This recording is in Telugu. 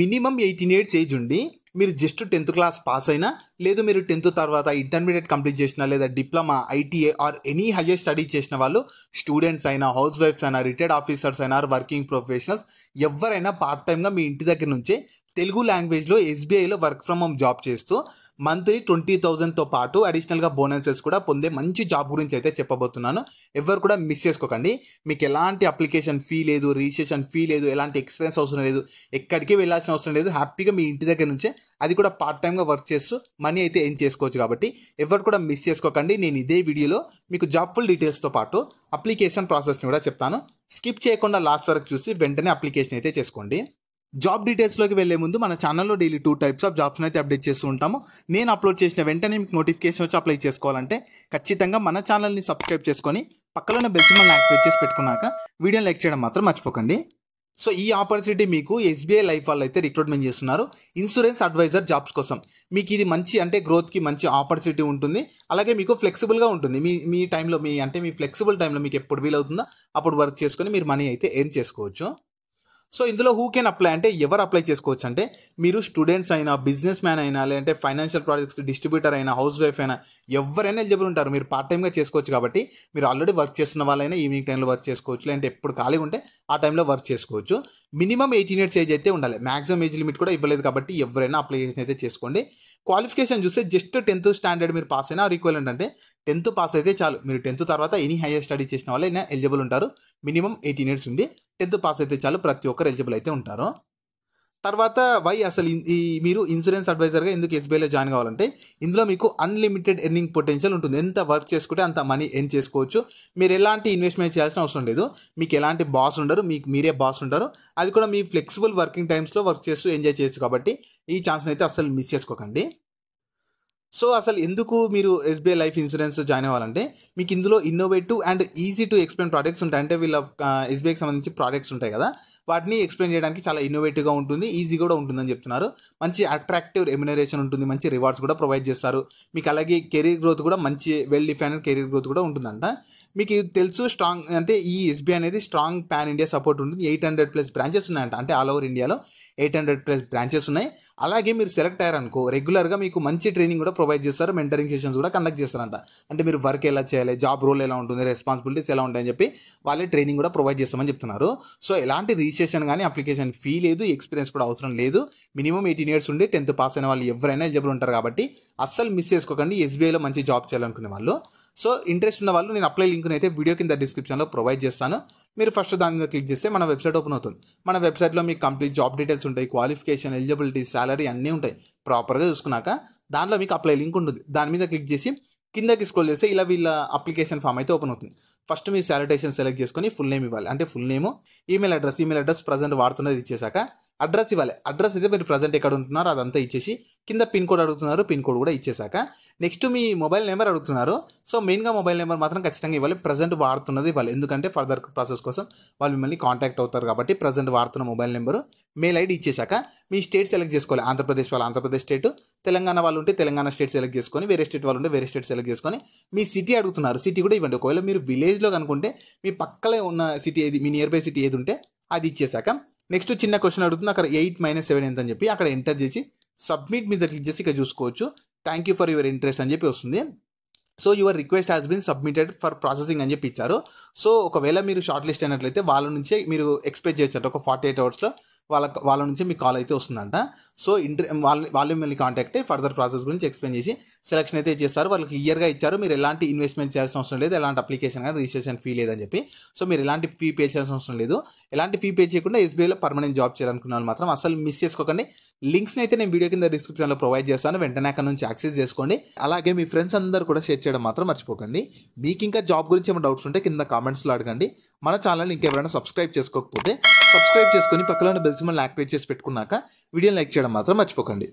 మినిమం ఎయిటీన్ ఇయర్స్ ఏజ్ ఉండి మీరు జస్ట్ టెన్త్ క్లాస్ పాస్ అయినా లేదు మీరు టెన్త్ తర్వాత ఇంటర్మీడియట్ కంప్లీట్ చేసిన లేదా diploma ITA or any higher study చేసిన వాళ్ళు స్టూడెంట్స్ అయినా హౌస్ వైఫ్స్ అయినా రిటైర్డ్ ఆఫీసర్స్ అయినా వర్కింగ్ ప్రొఫెషనల్స్ ఎవరైనా పార్ట్ టైమ్గా మీ ఇంటి దగ్గర నుంచే తెలుగు లాంగ్వేజ్లో ఎస్బీఐలో వర్క్ ఫ్రమ్ హోమ్ జాబ్ చేస్తూ మంత్లీ ట్వంటీ థౌజండ్తో పాటు అడిషనల్గా బోనసెస్ కూడా పొందే మంచి జాబ్ గురించి అయితే చెప్పబోతున్నాను ఎవరు కూడా మిస్ చేసుకోకండి మీకు ఎలాంటి అప్లికేషన్ ఫీ లేదు రిజిస్ట్రేషన్ ఫీ లేదు ఎలాంటి ఎక్స్పీరియన్స్ అవసరం లేదు ఎక్కడికి వెళ్ళాల్సిన అవసరం లేదు హ్యాపీగా మీ ఇంటి దగ్గర నుంచే అది కూడా పార్ట్ టైమ్గా వర్క్ చేస్తూ మనీ అయితే ఏం చేసుకోవచ్చు కాబట్టి ఎవరు కూడా మిస్ చేసుకోకండి నేను ఇదే వీడియోలో మీకు జాబ్ ఫుల్ డీటెయిల్స్తో పాటు అప్లికేషన్ ప్రాసెస్ని కూడా చెప్తాను స్కిప్ చేయకుండా లాస్ట్ వరకు చూసి వెంటనే అప్లికేషన్ అయితే చేసుకోండి జాబ్ డీటెయిల్స్లోకి వెళ్ళే ముందు మన ఛానల్లో daily two types of jobs అయితే అప్డేట్ చేస్తూ ఉంటాము నేను అప్లోడ్ చేసిన వెంటనే మీకు నోటిఫికేషన్ వచ్చి అప్లై చేసుకోవాలంటే ఖచ్చితంగా మన ఛానల్ని సబ్స్క్రైబ్ చేసుకొని పక్కలోనే బెల్ మనం యాక్టివేట్ చేసి పెట్టుకున్నాక వీడియో లైక్ చేయడం మాత్రం మర్చిపోకండి సో ఈ ఆపర్చునిటీ మీకు ఎస్బీఐ లైఫ్ వాళ్ళు అయితే రిక్రూట్మెంట్ చేస్తున్నారు ఇన్సూరెన్స్ అడ్వైజర్ జాబ్స్ కోసం మీకు ఇది మంచి అంటే గ్రోత్కి మంచి ఆపర్చునిటీ ఉంటుంది అలాగే మీకు ఫ్లెక్సిబుల్గా ఉంటుంది మీ మీ టైంలో మీ అంటే మీ ఫ్లెక్సిబుల్ టైంలో మీకు ఎప్పుడు వీలవుతుందో అప్పుడు వర్క్ చేసుకొని మీరు మనీ అయితే ఎర్న్ చేసుకోవచ్చు సో ఇందులో హూ కెన్ అప్లై అంటే ఎవరు అప్లై చేసుకోవచ్చు అంటే మీరు స్టూడెంట్స్ అయినా బిజినెస్ మ్యాన్ అయినా లేదంటే ఫైనాన్షియల్ ప్రాజెక్ట్స్ డిస్ట్రిబ్యూటర్ అయినా హౌస్ వైఫ్ అయినా ఎవరైనా ఎలిజిబుల్ ఉంటారు మీరు పార్ట్ టైమ్గా చేసుకోవచ్చు కాబట్టి మీరు ఆల్రెడీ వర్క్ చేస్తున్న వాళ్ళైనా ఈవినింగ్ టైంలో వర్క్ చేసుకోవచ్చు లేదంటే ఎప్పుడు ఖాళీగా ఉంటే ఆ టైంలో వర్క్ చేసుకోవచ్చు మినిమం ఎయిటీన్ ఇయర్స్ ఏజ్ అయితే ఉండాలి మాక్సిమం ఏజ్ లిమిట్ కూడా ఇవ్వలేదు కాబట్టి ఎవరైనా అప్లై చేసిన అయితే చేసుకోండి క్వాలిఫికేషన్ చూస్తే జస్ట్ టెన్త్ స్టాండర్డ్ మీరు పాస్ అయినా రీక్వెలెంట్ అంటే టెన్త్ పాస్ అయితే చాలు మీరు టెన్త్ తర్వాత ఎనీ హైయర్ స్టడీ చేసిన వాళ్ళు అయినా ఎలిజిబుల్ ఉంటారు మినిమం ఎయిటీన్ ఇయర్స్ ఉంది టెన్త్ పాస్ అయితే చాలు ప్రతి ఒక్కరు ఎలిజిబుల్ అయితే ఉంటారు తర్వాత వై అసలు ఈ మీరు ఇన్సూరెన్స్ అడ్వైజర్గా ఎందుకు ఎస్బీఐలో జాయిన్ కావాలంటే ఇందులో మీకు అన్లిమిటెడ్ ఎర్నింగ్ పొటెన్షియల్ ఉంటుంది ఎంత వర్క్ చేసుకుంటే అంత మనీ ఎర్న్ చేసుకోవచ్చు మీరు ఎలాంటి ఇన్వెస్ట్మెంట్ చేయాల్సిన అవసరం లేదు మీకు ఎలాంటి బాస్ ఉండరు మీకు మీరే బాస్ ఉండరు అది కూడా మీ ఫ్లెక్సిబుల్ వర్కింగ్ టైమ్స్లో వర్క్ చేస్తూ ఎంజాయ్ చేయొచ్చు కాబట్టి ఈ ఛాన్స్ని అయితే అసలు మిస్ చేసుకోకండి సో అసలు ఎందుకు మీరు ఎస్బీఐ లైఫ్ ఇన్సూరెన్స్ జాయిన్ అవ్వాలంటే మీకు ఇందులో innovative and easy to explain products ఉంటాయి అంటే వీళ్ళ ఎస్బీఐకి సంబంధించి ప్రోడక్ట్స్ ఉంటాయి కదా వాటిని ఎక్స్ప్లెయిన్ చేయడానికి చాలా ఇన్నోవేటివ్గా ఉంటుంది ఈజీ కూడా ఉంటుందని చెప్తున్నారు మంచి అట్రాక్టివ్ రెమ్యునరేషన్ ఉంటుంది మంచి రివార్డ్స్ కూడా ప్రొవైడ్ చేస్తారు మీకు అలాగే కెరీర్ గ్రోత్ కూడా మంచి వెల్ డిఫైన్ కెరీర్ గ్రోత్ కూడా ఉంటుందంట మీకు ఇది తెలుసు స్ట్రాంగ్ అంటే ఈ ఎస్బీఐ అనేది స్ట్రాంగ్ పాన్ ఇండియా సపోర్ట్ ఉంటుంది ఎయిట్ హండ్రెడ్ ప్లస్ బ్రాంచెస్ ఉన్నాయంట అంటే ఆల్ ఓవర్ ఇండియాలో ఎయిట్ హండ్రెడ్ ప్లస్ బ్రాంచెస్ ఉన్నాయి అలాగే మీరు సెలెక్ట్ అయ్యారనుకో రెగ్యులర్గా మీకు మంచి ట్రైనింగ్ కూడా ప్రొవైడ్ చేస్తారు మెంటరింగ్ సెషన్స్ కూడా కండక్ట్ చేస్తారంట అంటే మీరు వర్క్ ఎలా చేయాలి జాబ్ రోల్ ఎలా ఉంటుంది రెస్పాన్సిబిలిటీస్ ఎలా ఉంటాయని చెప్పి వాళ్ళే ట్రైనింగ్ కూడా ప్రొవైడ్ చేస్తామని చెప్తున్నారు సో ఎలాంటి రిజిస్ట్రేషన్ కానీ అప్లికేషన్ ఫీ లేదు ఎక్స్పీరియన్స్ కూడా అవసరం లేదు మినిమం ఎయిటీన్ ఇయర్స్ ఉండి టెన్త్ పాస్ అయిన వాళ్ళు ఎవరైనా ఎలిజిబుల్ ఉంటారు కాబట్టి అస్సలు మిస్ చేసుకోకండి ఎస్బీఐలో మంచి జాబ్ చేయాలనుకునే వాళ్ళు సో ఇంట్రెస్ట్ ఉన్న వాళ్ళు నేను అప్లై లింక్ని అయితే వీడియో కింద డిస్క్రిప్షన్లో ప్రొవైడ్ చేస్తాను మీరు ఫస్ట్ దాని మీద క్లిక్ చేస్తే మన వెబ్సైట్ ఓపెన్ అవుతుంది మన వెబ్సైట్లో మీకు కంప్లీట్ జాబ్ డీటెయిల్స్ ఉంటాయి క్వాలిఫికేషన్ ఎలిజిబిలిటీ శాలరీ అన్నీ ఉంటాయి ప్రాపర్గా చూసుకున్నాక దాంట్లో మీకు అప్లై లింక్ ఉంటుంది దాని మీద క్లిక్ చేసి కిందకి స్క్రోల్ చేస్తే ఇలా వీళ్ళ అప్లికేషన్ ఫామ్ అయితే ఓపెన్ అవుతుంది ఫస్ట్ మీ శాలిటేషన్ సెలెక్ట్ చేసుకొని ఫుల్ నేమ్ ఇవ్వాలి అంటే full name email address email address present వాడుతున్నది ఇచ్చేసాక అడ్రస్ ఇవ్వాలి అడ్రస్ అయితే మీరు ప్రజెంట్ ఎక్కడ ఉంటున్నారు అదంతా ఇచ్చేసి కింద పిన్ కోడ్ అడుగుతున్నారు పిన్ కోడ్ కూడా ఇచ్చేసాక నెక్స్ట్ మీ మొబైల్ నెంబర్ అడుగుతున్నారు సో మెయిన్గా మొబైల్ నెంబర్ మాత్రం ఖచ్చితంగా ఇవ్వాలి ప్రజెంట్ వాడుతున్నది ఇవ్వాలి ఎందుకంటే ఫర్దర్ ప్రాసెస్ కోసం వాళ్ళు మిమ్మల్ని కాంటాక్ట్ అవుతారు కాబట్టి ప్రజెంట్ వాడుతున్న మొబైల్ నెంబరు మెయిల్ ఐడి ఇచ్చేసాక మీ స్టేట్ సెలెక్ట్ చేసుకోవాలి ఆంధ్రప్రదేశ్ వాళ్ళు ఆంధ్రప్రదేశ్ స్టేట్ తెలంగాణ వాళ్ళు ఉంటే తెలంగాణ స్టేట్ సెలెక్ట్ చేసుకొని వేరే స్టేట్ వాళ్ళు ఉంటే వేరే స్టేట్ సెలెక్ట్ చేసుకొని మీ సిటీ అడుగుతున్నారు సిటీ కూడా ఇవ్వండి ఒకవేళ మీరు విలేజ్లో కనుకుంటే మీ పక్కనే ఉన్న సిటీ ఏది మీ నియర్ బై సిటీ ఏది ఉంటే అది ఇచ్చేసాక నెక్స్ట్ చిన్న క్వశ్చన్ అడుగుతుంది అక్కడ ఎయిట్ మైనస్ సెవెన్ ఎంత అని చెప్పి అక్కడ ఎంటర్ చేసి సబ్మిట్ మీద క్లిక్ చేసి ఇక్కడ చూసుకోవచ్చు thank you for your interest అని చెప్పి వస్తుంది so your request has been submitted for processing అని చెప్పి ఇచ్చారు సో ఒకవేళ మీరు షార్ట్ లిస్ట్ అయినట్లయితే వాళ్ళ నుంచే మీరు ఎక్స్పెక్ట్ చేయొచ్చు ఒక ఫార్టీ ఎయిట్ అవర్స్లో వాళ్ళ వాళ్ళ నుంచి మీకు కాల్ అయితే వస్తుందంట సో ఇంటర్ వాళ్ళు వాళ్ళు మిమ్మల్ని కాంటాక్ట్ అయ్యి ఫర్దర్ ప్రాసెస్ గురించి ఎక్స్ప్లెయిన్ చేసి సెలక్షన్ అయితే చేస్తారు వాళ్ళకి ఇయర్గా ఇచ్చారు మీరు ఎలాంటి ఇన్వెస్ట్మెంట్ చేయాల్సిన అవసరం లేదు ఎలాంటి అప్లికేషన్ కానీ రిజిస్ట్రేషన్ ఫీ లేదని చెప్పి సో మీరు ఎలాంటి ఫీ పే చేయాల్సిన అవసరం లేదు ఎలాంటి ఫీ పే చేయకుండా ఎస్బీఐలో పర్మనెంట్ జాబ్ చేయాలనుకున్న వాళ్ళు మాత్రం అసలు మిస్ చేసుకోకండి లింక్స్ అయితే నేను వీడియో కింద డిస్క్రిప్షన్లో ప్రొవైడ్ చేస్తాను వెంటనే అక్కడ నుంచి యాక్సెస్ చేసుకోండి అలాగే మీ ఫ్రెండ్స్ అందరూ కూడా షేర్ చేయడం మాత్రం మర్చిపోకండి మీకు ఇంకా జాబ్ గురించి ఏమైనా డౌట్స్ ఉంటే కింద కామెంట్స్లో అడగండి మన ఛానల్ని ఇంకెవరైనా సబ్స్క్రైబ్ చేసుకోకపోతే సబ్స్క్రైబ్ చేసుకుని పక్కన బెల్సిమల్ యాక్టివేట్ చేసి పెట్టుకున్నాక వీడియోని లైక్ చేయడం మాత్రం మర్చిపోకండి